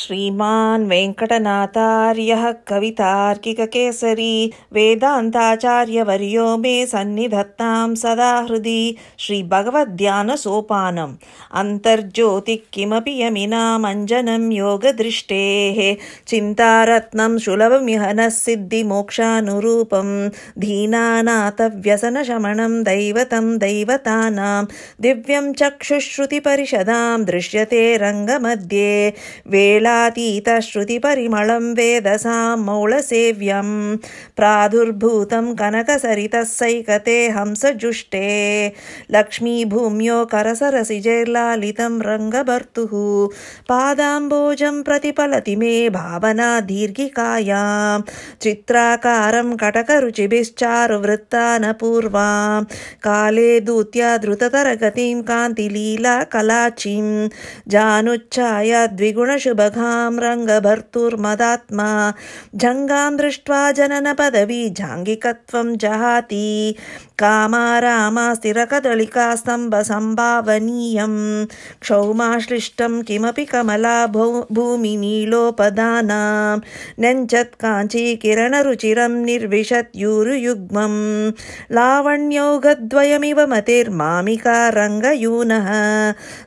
श्रीमान् वेङ्कटनाथार्यः कवितार्किककेसरी वेदान्ताचार्यवर्यो मे सन्निधत्तां सदा हृदि श्रीभगवद्ध्यानसोपानम् अन्तर्ज्योतिः किमपि यमिनामञ्जनं योगदृष्टेः चिन्तारत्नं सुलभमिह नः सिद्धिमोक्षानुरूपं धीनानाथव्यसनशमणं दैवतं दैवतानां दिव्यं चक्षुश्रुतिपरिषदां दृश्यते रङ्गमध्ये वेला जडातीतश्रुतिपरिमलं वेदसां मौलसेव्यं प्रादुर्भूतं कनकसरितस्सैकते हंसजुष्टे लक्ष्मीभूम्यो करसरसिजैर्लालितं रङ्गभर्तुः पादाम्बोजं प्रतिपलति मे भावना दीर्घिकायां चित्राकारं पूर्वा काले दूत्या द्रुततरगतिं कान्तिलीलाकलाचिं जानुच्छाया द्विगुणशुभघ रङ्गभर्तुर्मदात्मा जङ्गां दृष्ट्वा जननपदवी जाङ्गिकत्वं जहाति कामा रामास्तिरकदलिका स्तम्भ संभावनीयं क्षौमाश्लिष्टं किमपि कमला भूमिनीलोपदानां न्यञ्चत् काञ्ची किरणरुचिरं निर्विशत् युरु लावण्योगद्वयमिव लावण्यौघद्वयमिव मतिर्मामिका रङ्गयूनः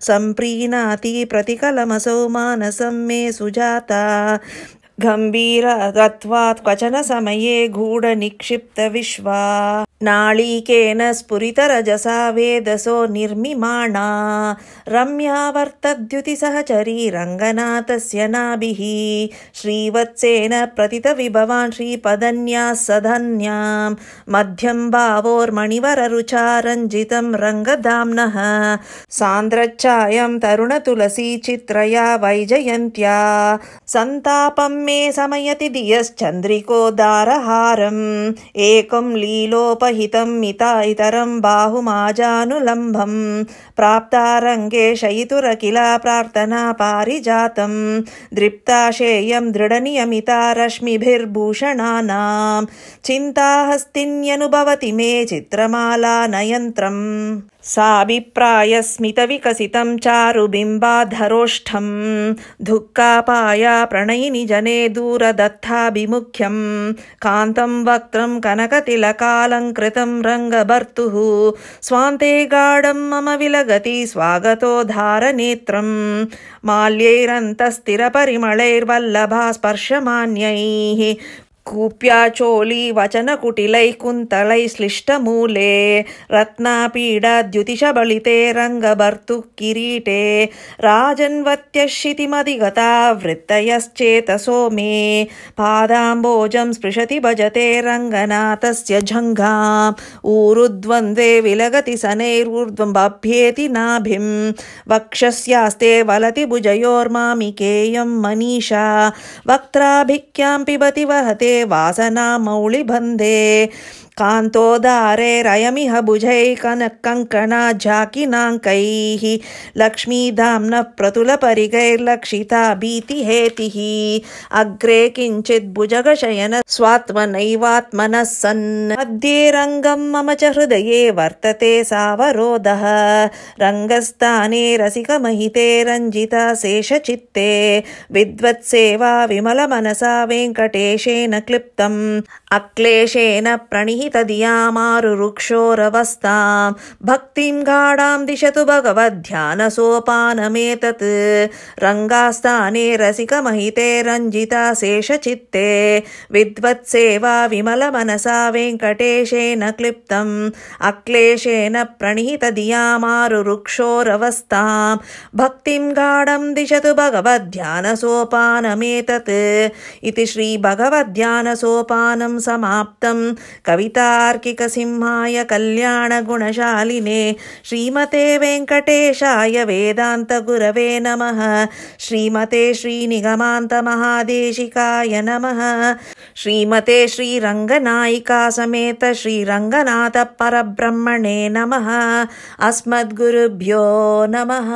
सम्प्रीणाति प्रतिकलमसौ मानसं मे सुजाता गम्भीरतत्वात् क्वचनसमये गूढनिक्षिप्त विश्वा नालीकेन स्फुरितरजसा वेदसो निर्मिमाणा रम्या वर्तद्युतिसहचरी रङ्गनाथस्य नाभिः श्रीवत्सेन प्रतितविभवान् सधन्यां मध्यं भावोर्मणिवररुचारञ्जितं रङ्गधाम्नः सान्द्रच्छायं तरुणतुलसी चित्रया वैजयन्त्या सन्तापं मे समयति धियश्चन्द्रिको लीलोप उपहितं मिता इतरं बाहुमाजानुलम्भं प्राप्तारङ्गे शयितुरखिला प्रार्थना पारिजातं दृप्ता शेयं दृढनियमिता रश्मिभिर्भूषणानां चिन्ताहस्तिन्यनुभवति मे चित्रमाला नयन्त्रम् साभिप्रायस्मितविकसितं चारुबिम्बाधरोष्ठम् धुक्कापाया प्रणयिनि जने दूरदत्थाभिमुख्यम् कान्तं वक्त्रं कनकतिलकालङ्कृतं रङ्गभर्तुः स्वान्ते गाढं मम विलगति स्वागतो धारनेत्रं नेत्रम् माल्यैरन्तस्थिरपरिमळैर्वल्लभा स्पर्शमान्यैः कूप्याचोली वचनकुटिलैकुन्तलै श्लिष्टमूले रत्नापीडाद्युतिषबलिते रङ्गभर्तुः किरीटे राजन्वत्यशितिमधिगता वृत्तयश्चेतसो मे पादाम्बोजं स्पृशति भजते रङ्गनाथस्य झङ्घाम् ऊरुद्वन्द्वे विलगति सनैरूर्ध्वं बभ्येति नाभिं वक्षस्यास्ते वलति भुजयोर्मामिकेयं मनीषा वक्त्राभिख्यां पिबति वहते वासना मौली बंदे कान्तोदारेरयमिह भुजैकनकङ्कणा जाकिनाङ्कैः लक्ष्मीधाम्न प्रतुलपरिगैर्लक्षिता भीतिहेतिः अग्रे किञ्चित् भुजगशयन स्वात्मनैवात्मनः सन् मध्ये रङ्गं मम च हृदये वर्तते सावरोधः रङ्गस्थाने रसिकमहिते रञ्जिता शेषचित्ते विद्वत्सेवा विमलमनसा वेङ्कटेशेन क्लिप्तम् अक्लेशेन प्रणि दिया मारुक्षोरवस्तां भक्तिं गाढां दिशतु भगवद्ध्यानसोपानमेतत् रङ्गास्थाने रसिकमहिते रञ्जिता शेषचित्ते विद्वत्सेवा विमलमनसा वेङ्कटेशेन क्लिप्तम् अक्लेशेन प्रणिहितदियामारुरुक्षोरवस्थां भक्तिं गाढं दिशतु भगवद्ध्यानसोपानमेतत् इति श्रीभगवध्यानसोपानं समाप्तं सीतार्किकसिंहाय कल्याणगुणशालिने श्रीमते वेङ्कटेशाय वेदान्तगुरवे नमः श्रीमते श्रीनिगमान्तमहादेशिकाय नमः श्रीमते श्रीरङ्गनायिकासमेत श्रीरङ्गनाथपरब्रह्मणे नमः अस्मद्गुरुभ्यो नमः